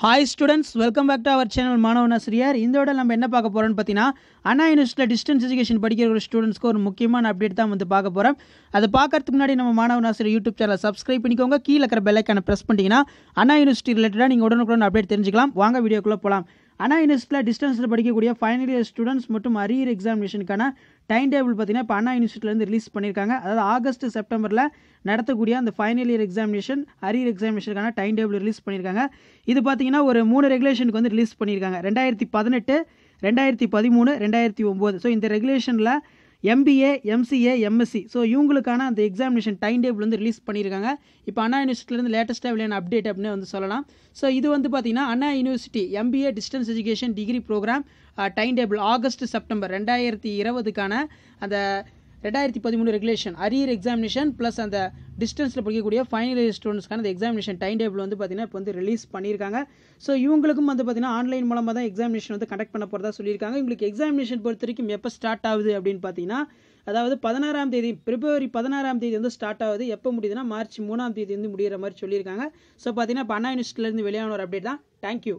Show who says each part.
Speaker 1: hi students welcome back to our channel மாணவன் ஆசிரியர் இதோட நம்ம என்ன பார்க்க போகிறோம்னு பார்த்தீங்கன்னா அண்ணா யூனிவர்சிட்டி டிஸ்டன்ஸ் எஜுகேஷன் படிக்கிற ஒரு ஸ்டூடெண்ட்ஸ்க்கு ஒரு முக்கியமான அப்டேட் தான் வந்து பார்க்க போகிறோம் அதை பார்க்கறதுக்கு முன்னாடி நம்ம மாணவன் ஆசிரியர் யூடியூப் சேனல் சப்ஸ்கிரைப் பண்ணிக்கோங்க கீழே இருக்கிற பெல்லைக்கான ப்ரெஸ் பண்ணிட்டீங்கன்னா அண்ணா யூனிவர்சிட்டி ரிலேட்டடாக நீங்கள் உடனுக்குடன் அப்டேட் தெரிஞ்சுக்கலாம் வாங்க வீடியோக்குள்ளே போகலாம் ஆனால் யூனிவர்சிட்டியில் டிஸ்டன்ஸில் படிக்கக்கூடிய ஃபைனல் இயர் ஸ்டூடெண்ட்ஸ் மற்றும் அரியர் எக்ஸாமினேஷனுக்கான டைம் டேபிள் பார்த்தீங்கன்னா இப்போ அண்ணா யூனிவர்சிட்டியிலேருந்து ரிலீஸ் பண்ணியிருக்காங்க அதாவது ஆகஸ்ட் செப்டம்பரில் நடத்தக்கூடிய அந்த ஃபைனல் இயர் எக்ஸாமினேஷன் அரியர் எக்ஸாமினேஷனுக்கான டைம் டேபிள் ரிலீஸ் பண்ணியிருக்காங்க இது பார்த்தீங்கன்னா ஒரு மூணு ரெகுலேஷனுக்கு வந்து ரிலீஸ் பண்ணியிருக்காங்க ரெண்டாயிரத்தி பதினெட்டு ரெண்டாயிரத்தி பதிமூணு ரெண்டாயிரத்தி ஒம்பது ஸோ இந்த ரெகுலேஷனில் எம்பிஏ எம்சிஏ எம்எஸ்சி ஸோ இவங்களுக்கான அந்த எக்ஸாமினேஷன் டைம் டேபிள் வந்து ரிலீஸ் பண்ணியிருக்காங்க இப்போ அண்ணா யூனிவர்சிட்டிலேருந்து லேட்டஸ்ட்டாக விளையாட அப்டேட் அப்படின்னு வந்து சொல்லலாம் ஸோ இது வந்து பார்த்திங்கன்னா Anna university MBA distance education degree program time table August September ரெண்டாயிரத்தி இருபதுக்கான அந்த ரெண்டாயிரத்தி பதிமூணு ரெகுலேஷன் அரியர் எக்ஸாமினேஷன் ப்ளஸ் அந்த டிஸ்டன்ஸில் படிக்கக்கூடிய ஃபைனல் இயர் ஸ்டூடெண்ட்ஸ்க்கான அந்த எக்ஸாமினேஷன் டைம் டேபிள் வந்து பார்த்திங்கன்னா இப்போ வந்து ரிலீஸ் பண்ணியிருக்காங்க ஸோ இவங்களுக்கும் வந்து பார்த்திங்கன்னா ஆன்லைன் மூலமாக தான் எக்ஸாமினேஷன் வந்து கண்டக்ட் பண்ண போகிறதா சொல்லியிருக்காங்க இவங்களுக்கு எக்ஸாமினேஷன் பொறுத்த வரைக்கும் எப்போ ஸ்டார்ட் ஆகுது அப்படின்னு பார்த்தீங்கன்னா அதாவது பதினாறாம் தேதி பிப்ரவரி பதினாறாம் தேதி வந்து ஸ்டார்ட் ஆகுது எப்போ முடியுதுன்னா மார்ச் மூணாம் தேதி வந்து முடிகிற மாதிரி சொல்லியிருக்காங்க ஸோ பார்த்தீங்கன்னா இப்போ அண்ணா யூனிவர்சிட்டியிலேருந்து வெளியானவர் அப்டேட் தான் தேங்க்யூ